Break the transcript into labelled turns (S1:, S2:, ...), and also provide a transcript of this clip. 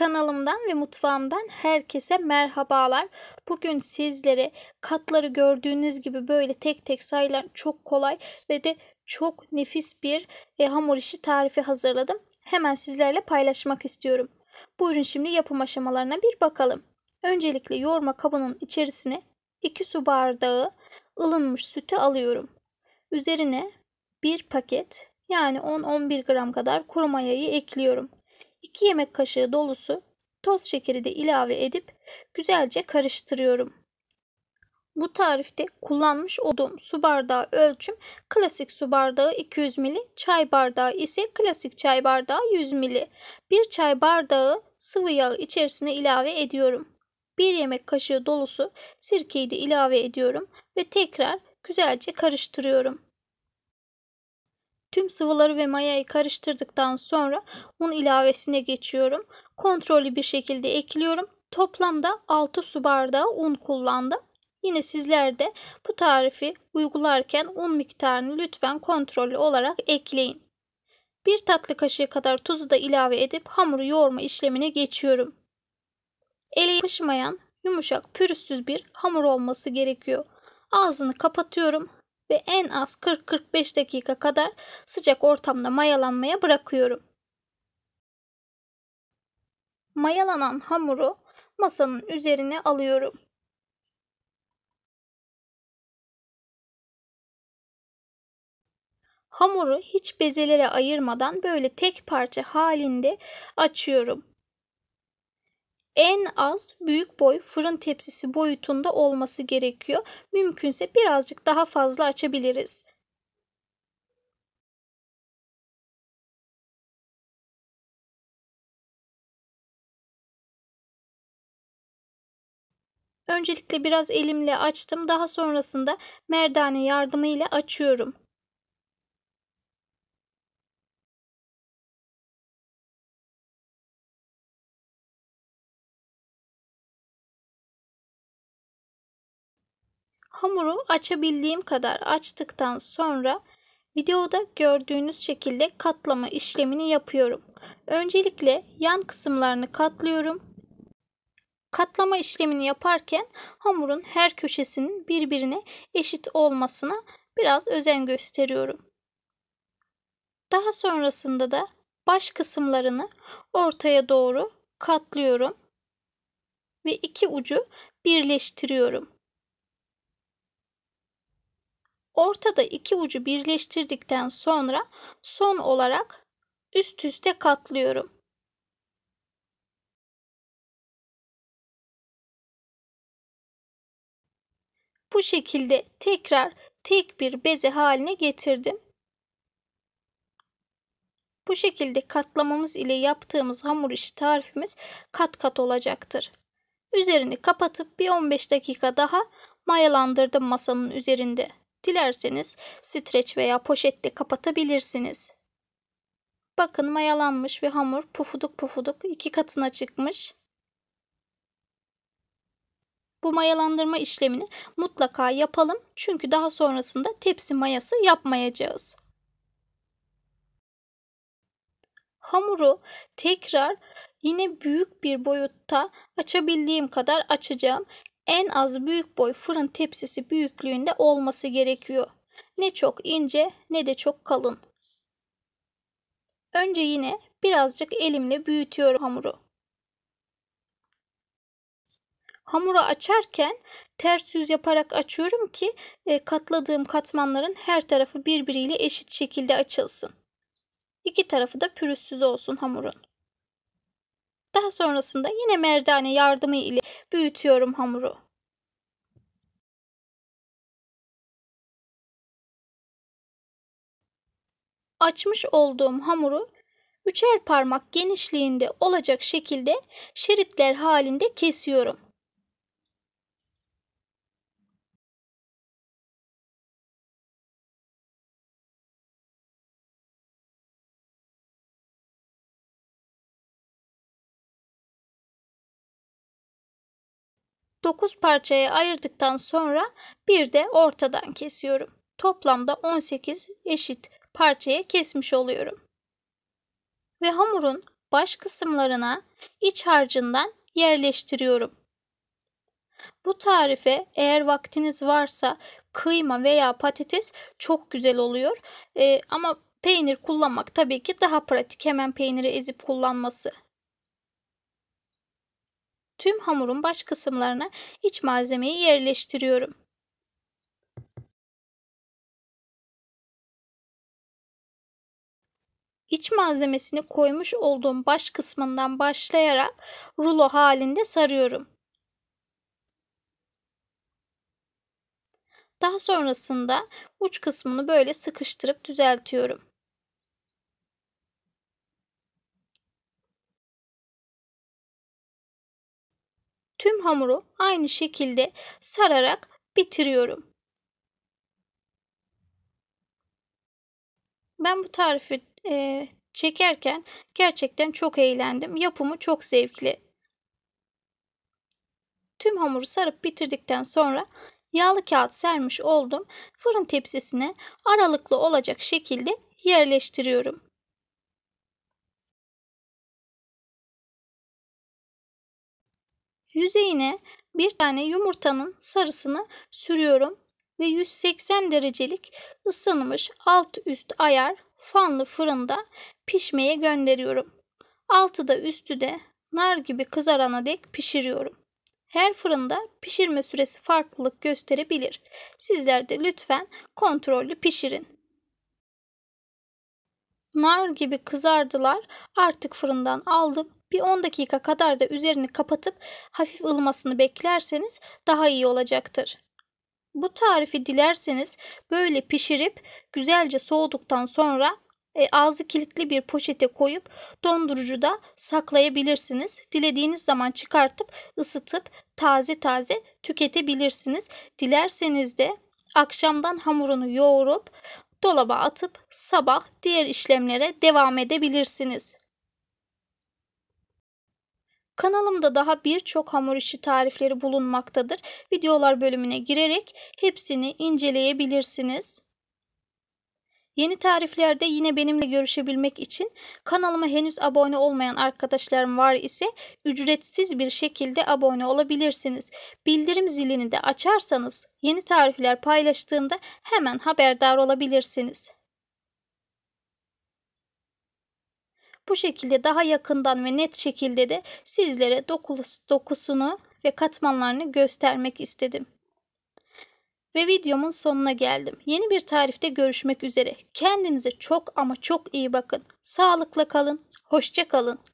S1: Kanalımdan ve mutfağımdan herkese merhabalar. Bugün sizlere katları gördüğünüz gibi böyle tek tek sayılan çok kolay ve de çok nefis bir e, hamur işi tarifi hazırladım. Hemen sizlerle paylaşmak istiyorum. Buyurun şimdi yapım aşamalarına bir bakalım. Öncelikle yoğurma kabının içerisine 2 su bardağı ılınmış sütü alıyorum. Üzerine 1 paket yani 10-11 gram kadar kuru mayayı ekliyorum. 2 yemek kaşığı dolusu toz şekeri de ilave edip güzelce karıştırıyorum. Bu tarifte kullanmış olduğum su bardağı ölçüm klasik su bardağı 200 ml, çay bardağı ise klasik çay bardağı 100 ml. Bir çay bardağı sıvı yağ içerisine ilave ediyorum. Bir yemek kaşığı dolusu sirkeyi de ilave ediyorum ve tekrar güzelce karıştırıyorum. Tüm sıvıları ve mayayı karıştırdıktan sonra un ilavesine geçiyorum. Kontrollü bir şekilde ekliyorum. Toplamda 6 su bardağı un kullandım. Yine sizler de bu tarifi uygularken un miktarını lütfen kontrollü olarak ekleyin. Bir tatlı kaşığı kadar tuzu da ilave edip hamuru yoğurma işlemine geçiyorum. Ele yapışmayan, yumuşak, pürüzsüz bir hamur olması gerekiyor. Ağzını kapatıyorum ve en az 40-45 dakika kadar sıcak ortamda mayalanmaya bırakıyorum.
S2: Mayalanan hamuru masanın üzerine alıyorum. Hamuru hiç bezelere ayırmadan böyle tek parça halinde açıyorum
S1: en az büyük boy fırın tepsisi boyutunda
S2: olması gerekiyor. Mümkünse birazcık daha fazla açabiliriz. Öncelikle biraz elimle açtım. Daha sonrasında merdane yardımıyla açıyorum. Hamuru açabildiğim kadar açtıktan sonra
S1: videoda gördüğünüz şekilde katlama işlemini yapıyorum. Öncelikle yan kısımlarını katlıyorum. Katlama işlemini yaparken hamurun her köşesinin birbirine eşit olmasına biraz özen gösteriyorum. Daha sonrasında da baş kısımlarını ortaya doğru katlıyorum ve iki ucu birleştiriyorum. Ortada iki ucu birleştirdikten
S2: sonra son olarak üst üste katlıyorum. Bu şekilde tekrar tek bir beze haline getirdim.
S1: Bu şekilde katlamamız ile yaptığımız hamur işi tarifimiz kat kat olacaktır. Üzerini kapatıp bir 15 dakika daha mayalandırdım masanın üzerinde. Dilerseniz streç veya poşetle kapatabilirsiniz. Bakın mayalanmış ve hamur pufuduk pufuduk iki katına çıkmış. Bu mayalandırma işlemini mutlaka yapalım çünkü daha sonrasında tepsi mayası yapmayacağız. Hamuru tekrar yine büyük bir boyutta açabildiğim kadar açacağım en az büyük boy fırın tepsisi büyüklüğünde olması gerekiyor. Ne çok ince ne de çok kalın. Önce yine birazcık elimle büyütüyorum hamuru. Hamuru açarken ters yüz yaparak açıyorum ki e, katladığım katmanların her tarafı birbiriyle eşit şekilde açılsın. İki tarafı da pürüzsüz olsun hamurun.
S2: Daha sonrasında yine merdane yardımı ile büyütüyorum hamuru. Açmış olduğum hamuru üçer parmak genişliğinde olacak şekilde şeritler halinde kesiyorum. 9 parçaya ayırdıktan sonra bir de ortadan kesiyorum. Toplamda 18 eşit
S1: parçaya kesmiş oluyorum. Ve hamurun baş kısımlarına iç harcından yerleştiriyorum. Bu tarife eğer vaktiniz varsa kıyma veya patates çok güzel oluyor. Ee, ama peynir kullanmak tabii ki daha pratik. Hemen peyniri ezip kullanması
S2: hamurun baş kısımlarına iç malzemeyi yerleştiriyorum. İç malzemesini koymuş olduğum baş kısmından
S1: başlayarak rulo halinde sarıyorum. Daha sonrasında uç kısmını böyle sıkıştırıp
S2: düzeltiyorum. tüm hamuru aynı şekilde sararak bitiriyorum.
S1: Ben bu tarifi e, çekerken gerçekten çok eğlendim. Yapımı çok zevkli. Tüm hamuru sarıp bitirdikten sonra yağlı kağıt sermiş oldum. Fırın tepsisine aralıklı olacak
S2: şekilde yerleştiriyorum. Yüzeyine bir tane yumurtanın
S1: sarısını sürüyorum ve 180 derecelik ısınmış alt üst ayar fanlı fırında pişmeye gönderiyorum. Altı da üstü de nar gibi kızarana dek pişiriyorum. Her fırında pişirme süresi farklılık gösterebilir. Sizler de lütfen kontrollü pişirin. Nar gibi kızardılar. Artık fırından aldım bir 10 dakika kadar da üzerini kapatıp hafif ılımasını beklerseniz daha iyi olacaktır. Bu tarifi dilerseniz böyle pişirip güzelce soğuduktan sonra e, ağzı kilitli bir poşete koyup dondurucuda saklayabilirsiniz. Dilediğiniz zaman çıkartıp ısıtıp taze taze tüketebilirsiniz. Dilerseniz de akşamdan hamurunu yoğurup dolaba atıp sabah diğer işlemlere devam edebilirsiniz. Kanalımda daha birçok hamur işi tarifleri bulunmaktadır. Videolar bölümüne girerek hepsini inceleyebilirsiniz. Yeni tariflerde yine benimle görüşebilmek için kanalıma henüz abone olmayan arkadaşlarım var ise ücretsiz bir şekilde abone olabilirsiniz. Bildirim zilini de açarsanız yeni tarifler paylaştığımda hemen haberdar olabilirsiniz. Bu şekilde daha yakından ve net şekilde de sizlere dokusunu ve katmanlarını göstermek istedim. Ve videomun sonuna geldim. Yeni bir tarifte görüşmek üzere.
S2: Kendinize çok ama çok iyi bakın. Sağlıkla kalın. Hoşça kalın.